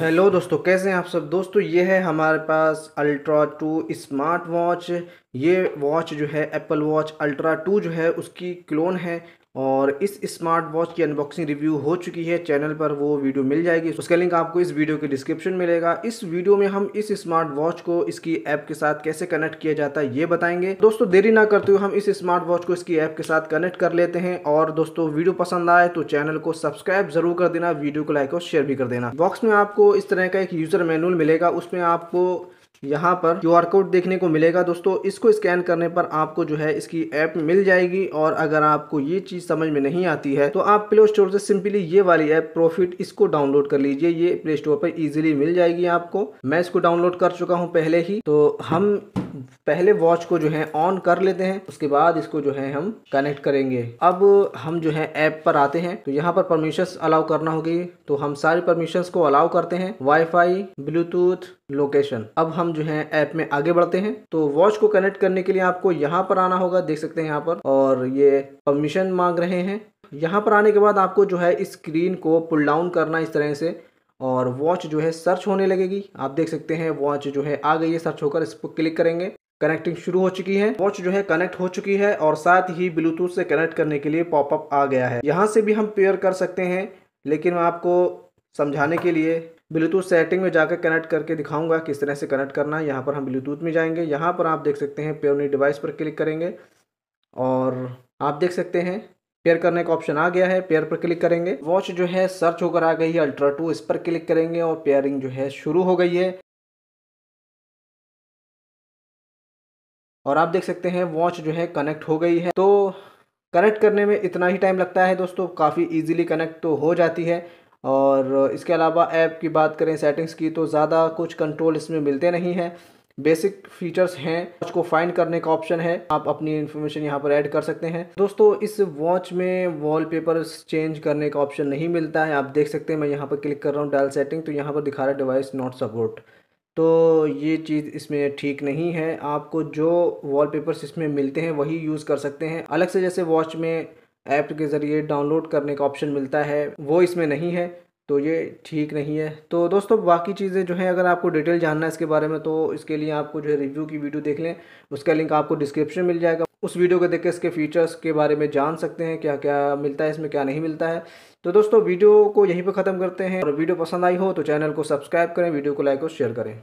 hello दोस्तों कैसे हैं आप सब दोस्तों ये है हमारे पास अल्ट्रा टू स्मार्ट वॉच ये वॉच जो है एप्पल वॉच अल्ट्रा टू जो है उसकी क्लोन है और इस स्मार्ट वॉच की अनबॉक्सिंग रिव्यू हो चुकी है चैनल पर वो वीडियो मिल जाएगी उसका लिंक आपको इस वीडियो के डिस्क्रिप्शन मिलेगा इस वीडियो में हम इस स्मार्ट वॉच को इसकी ऐप के साथ कैसे कनेक्ट किया जाता है ये बताएंगे दोस्तों देरी ना करते हुए हम इस स्मार्ट वॉच को इसकी ऐप के साथ कनेक्ट कर लेते हैं और दोस्तों वीडियो पसंद आए तो चैनल को सब्सक्राइब जरूर कर देना वीडियो को लाइक और शेयर भी कर देना बॉक्स में आपको इस तरह का एक यूजर मैनुअल मिलेगा उसमें आपको यहाँ पर क्यू आर कोड देखने को मिलेगा दोस्तों इसको स्कैन करने पर आपको जो है इसकी ऐप मिल जाएगी और अगर आपको ये चीज़ समझ में नहीं आती है तो आप प्ले स्टोर से सिंपली ये वाली ऐप प्रॉफिट इसको डाउनलोड कर लीजिए ये प्ले स्टोर पर ईजिली मिल जाएगी आपको मैं इसको डाउनलोड कर चुका हूँ पहले ही तो हम पहले वॉच को जो है ऑन कर लेते हैं उसके बाद इसको जो है हम कनेक्ट करेंगे अब हम जो है ऐप पर आते हैं तो यहाँ पर परमिशंस अलाउ करना होगी तो हम सारी परमिशंस को अलाउ करते हैं वाईफाई ब्लूटूथ लोकेशन अब हम जो है ऐप में आगे बढ़ते हैं तो वॉच को कनेक्ट करने के लिए आपको यहाँ पर आना होगा देख सकते हैं यहाँ पर और ये परमिशन मांग रहे हैं यहाँ पर आने के बाद आपको जो है स्क्रीन को पुल डाउन करना इस तरह से और वॉच जो है सर्च होने लगेगी आप देख सकते हैं वॉच जो है आ गई है सर्च होकर इस पर क्लिक करेंगे कनेक्टिंग शुरू हो चुकी है वॉच जो है कनेक्ट हो चुकी है और साथ ही ब्लूटूथ से कनेक्ट करने के लिए पॉपअप आ गया है यहाँ से भी हम पेयर कर सकते हैं लेकिन मैं आपको समझाने के लिए ब्लूटूथ सेटिंग में जाकर कनेक्ट करके दिखाऊंगा किस तरह से कनेक्ट करना है यहाँ पर हम ब्लूटूथ में जाएंगे यहाँ पर आप देख सकते हैं पेयरनी डिवाइस पर क्लिक करेंगे और आप देख सकते हैं पेयर करने का ऑप्शन आ गया है पेयर पर क्लिक करेंगे वॉच जो है सर्च होकर आ गई है अल्ट्रा टू इस पर क्लिक करेंगे और पेयरिंग जो है शुरू हो गई है और आप देख सकते हैं वॉच जो है कनेक्ट हो गई है तो कनेक्ट करने में इतना ही टाइम लगता है दोस्तों काफ़ी इजीली कनेक्ट तो हो जाती है और इसके अलावा ऐप की बात करें सेटिंग्स की तो ज़्यादा कुछ कंट्रोल इसमें मिलते नहीं हैं बेसिक फीचर्स हैं वॉच को फाइंड करने का ऑप्शन है आप अपनी इन्फॉर्मेशन यहाँ पर ऐड कर सकते हैं दोस्तों इस वॉच में वॉलपेपर चेंज करने का ऑप्शन नहीं मिलता है आप देख सकते हैं मैं यहाँ पर क्लिक कर रहा हूँ डायल सेटिंग तो यहाँ पर दिखा रहा है डिवाइस नॉट सपोर्ट तो ये चीज़ इसमें ठीक नहीं है आपको जो वॉलपेपर्स इसमें मिलते हैं वही यूज़ कर सकते हैं अलग से जैसे वॉच में ऐप के ज़रिए डाउनलोड करने का ऑप्शन मिलता है वो इसमें नहीं है तो ये ठीक नहीं है तो दोस्तों बाकी चीज़ें जो हैं अगर आपको डिटेल जानना है इसके बारे में तो इसके लिए आपको जो है रिव्यू की वीडियो देख लें उसका लिंक आपको डिस्क्रिप्शन मिल जाएगा उस वीडियो को देख के इसके फीचर्स के बारे में जान सकते हैं क्या क्या मिलता है इसमें क्या नहीं मिलता है तो दोस्तों वीडियो को यहीं पर ख़त्म करते हैं और वीडियो पसंद आई हो तो चैनल को सब्सक्राइब करें वीडियो को लाइक और शेयर करें